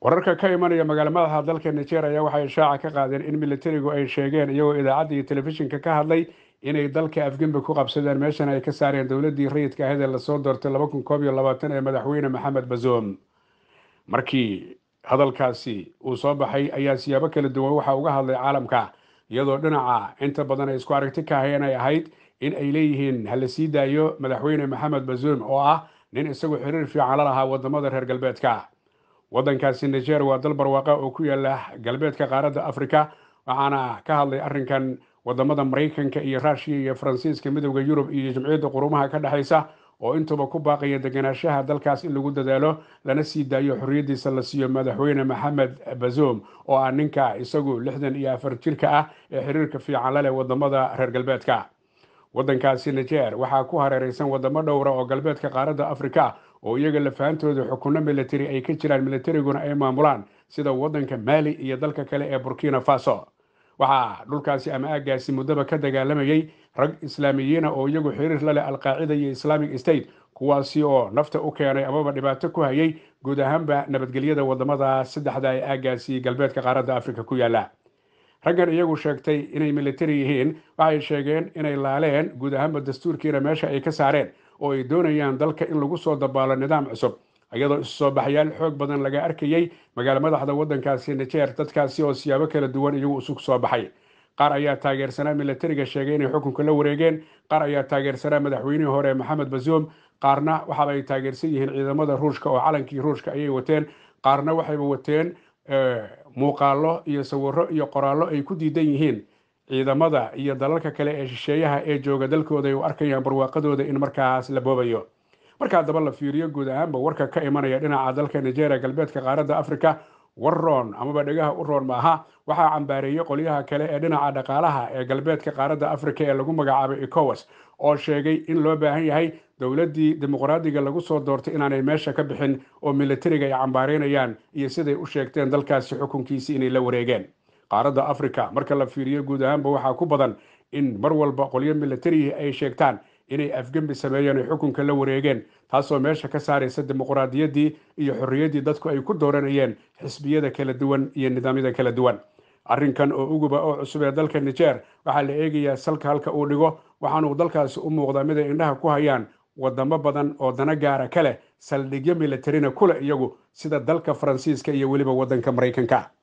wararka ka imanaya magaalo madaxa dalka niger ayaa waxay shaaca ka qaadeen in milatarigu ay sheegeen iyagoo idaacadda iyo telefishinka ka hadlay inay dalka afgembi ku qabsadeen meeshana ay ka saareen dowladdii rayidka ahayd ee lasoo doortay laba kun koob iyo labaatan ee madaxweyne maxamed bazoom markii hadalkaasi uu soo baxay ayaa siyaabo kala duwan waxaa uga hadlay caalamka iyadoo dhinaca inta badan ay isku aragti ka hayeen ay ahayd in ay leeyihiin hala sii daayo madaxweyne maxamed bazoom oo ah nin isagu xiriir fiican la lahaa wadamada reer galbeedka waddankaasi niger waa dal barwaaqa oo ku yaala galbeedka qaaradda africa waxaana ka hadlay arrinkan waddamada maraykanka iyo ruushiya iyo faransiiska midowda yurub iyo jimciyadda qurumaha ka dhexaysa oo intaba ku baaqaya deganaashaha dalkaas in lagu dadaalo lana sii daayo xorriyaddiisa la siiyo madaxweyne maxamed bazoum oo ah ninka isagu lixdan iyo afar jirka ah ee xiriirka fiican la leh wadamada reer galbeedka waddankaasi niger waxaa ku hareeraysan waddamo dhowra oo galbeedka qaaradda afrika oo iyaga lafahantooda xukunno milatari ay ka jiraan milatariguna ay maamulaan sida waddanka maali iyo dalka kale ee burkina faso waxaa dhulkaasi ama aaggaasi muddaba ka dagaalamayay rag islaamiyiina ah oo iyagu xiriir la leh alqaacida iyo islamic state kuwaasi oo nafta u keenay amaba dhibaato ku hayay guud ahaanba nabadgelyada waddamada saddexda ee aaggaasi galbeedka qaaradda afrika ku yaalla raggan iyagu sheegtay inay militari yihiin waxay sheegeen inay laaleen guud ahaanba dastuurkiina meesha ay ka saareen oo ay doonayaan dalka in lagu soo dabaalo nidaam cusub iyadoo isu soo baxyaal xoog badan laga arkayey magaalo madaxda waddankaasi nijeer dadkaasi oo siyaabo kala duwan iyagu isug soo baxay qaar ayaa taageersanaa militariga sheegay inay xukunka la wareegeen qaar ayaa taageersanaa madaxweynihii hore maxamed basuum qaarna waxaaba ay taageersan yihiin ciidamada ruushka oo calankii ruushka ayay wateen qaarna waxayba wateen muuqaallo iyo sawiro iyo qoraallo ay ku diidan yihiin ciidamada iyo dalalka kale ee shisheeyaha ee jooga dalkooda ay u arkayaan barwaaqadooda in markaas la boobayo marka haddaba la fiiriyo guud ahaanba warka ka imanaya dhinaca dalka nigeria galbeedka qaaradda africa war roon amaba dhegaha u roon maaha waxaa cambaareeyey qolyaha kale ee dhinaca dhaqaalaha ee galbeedka qaaradda africa ee lagu magacaabay ecowas oo sheegay in loo baahan yahay dowladdii dimuqraadiga lagu soo doortay inaanay meesha ka bixin oo milatariga ay cambaaraynayaan iyo siday u sheegteen dalkaasi xukunkiisii inay la wareegeen qaaradda afrika marka la fiiriyo guud ahaanba waxaa ku badan in mar walba qolyo milatarihi ay sheegtaan inay afgembi sameeyeen oo xukunka la wareegeen taasoo meesha ka saaraysa dimuqraadiyaddii iyo xorriyaddii dadku ay ku dooranayeen xisbiyada kala duwan iyo nidaamyada kala duwan arrinkan oo uguba oo cusub ee dalka nijeer waxaa la eegayaa salka halka uu dhigo waxaanuu dalkaasi u muuqdaa miday indhaha ku hayaan waddamo badan oo dana gaara ka leh saldhigyo milatarina kule iyagu sida dalka faransiiska iyo weliba waddanka maraykanka